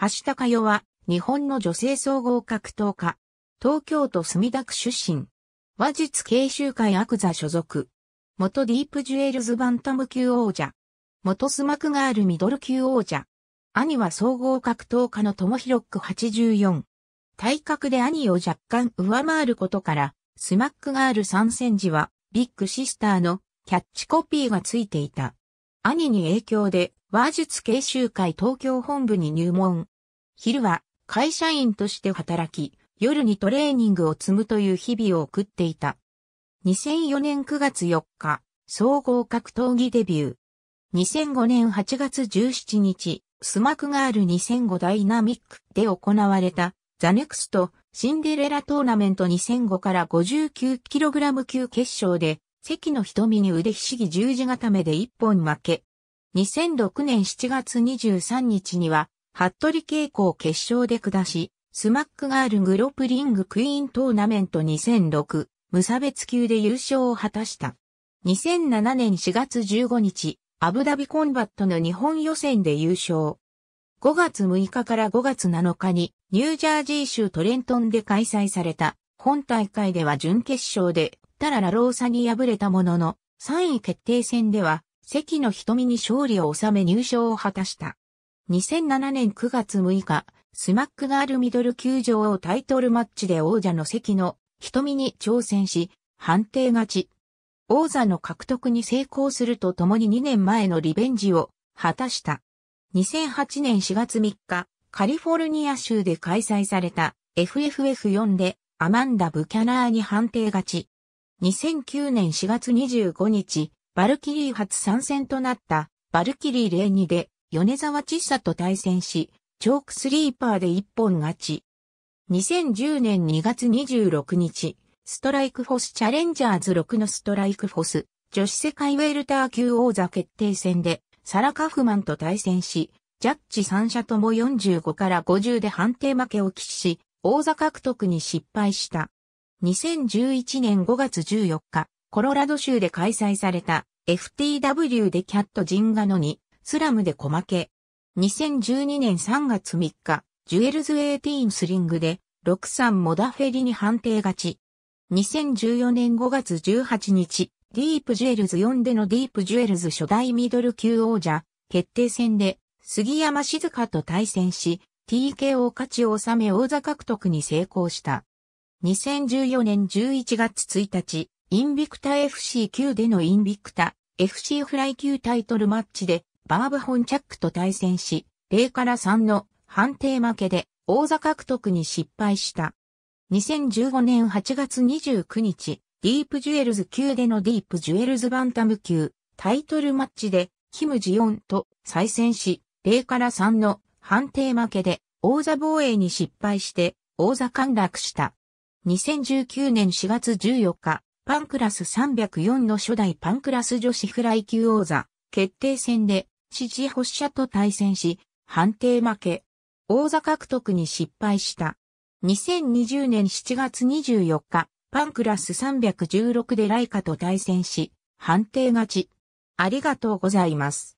橋高代は、日本の女性総合格闘家。東京都墨田区出身。和術研修会アクザ所属。元ディープジュエルズバンタム級王者。元スマクガールミドル級王者。兄は総合格闘家のともひろック84。体格で兄を若干上回ることから、スマックガール参戦時は、ビッグシスターのキャッチコピーがついていた。兄に影響で、話術研修会東京本部に入門。昼は会社員として働き、夜にトレーニングを積むという日々を送っていた。2004年9月4日、総合格闘技デビュー。2005年8月17日、スマクガール2005ダイナミックで行われたザネクストシンデレラトーナメント2005から 59kg 級決勝で関の瞳に腕ひしぎ十字固めで一本負け、2006年7月23日には、服部稽古を決勝で下し、スマックガールグロップリングクイーントーナメント2006無差別級で優勝を果たした。2007年4月15日、アブダビコンバットの日本予選で優勝。5月6日から5月7日にニュージャージー州トレントンで開催された本大会では準決勝でタララローサに敗れたものの3位決定戦では関の瞳に勝利を収め入賞を果たした。2007年9月6日、スマックガールミドル球場をタイトルマッチで王者の関の瞳に挑戦し、判定勝ち。王座の獲得に成功するとともに2年前のリベンジを果たした。2008年4月3日、カリフォルニア州で開催された FFF4 でアマンダ・ブキャナーに判定勝ち。2009年4月25日、バルキリー初参戦となったバルキリー02で米沢ちっさと対戦し、チョークスリーパーで一本勝ち。2010年2月26日、ストライクフォスチャレンジャーズ6のストライクフォス、女子世界ウェルター級王座決定戦で、サラ・カフマンと対戦し、ジャッジ3者とも45から50で判定負けを喫し、王座獲得に失敗した。2011年5月14日、コロラド州で開催された FTW でキャットジンガノにスラムで小負け。2012年3月3日、ジュエルズ18スリングで6-3モダフェリに判定勝ち。2014年5月18日、ディープジュエルズ4でのディープジュエルズ初代ミドル級王者決定戦で杉山静香と対戦し、TKO 勝ちを収め王座獲得に成功した。2014年11月1日、インビクタ FC 級でのインビクタ FC フライ級タイトルマッチでバーブホンチャックと対戦し、0から3の判定負けで王座獲得に失敗した。2015年8月29日、ディープジュエルズ級でのディープジュエルズバンタム級タイトルマッチでキム・ジヨンと再戦し、0から3の判定負けで王座防衛に失敗して王座陥落した。2019年4月14日、パンクラス304の初代パンクラス女子フライ級王座決定戦で、支持発射と対戦し、判定負け。王座獲得に失敗した。2020年7月24日、パンクラス316でライカと対戦し、判定勝ち。ありがとうございます。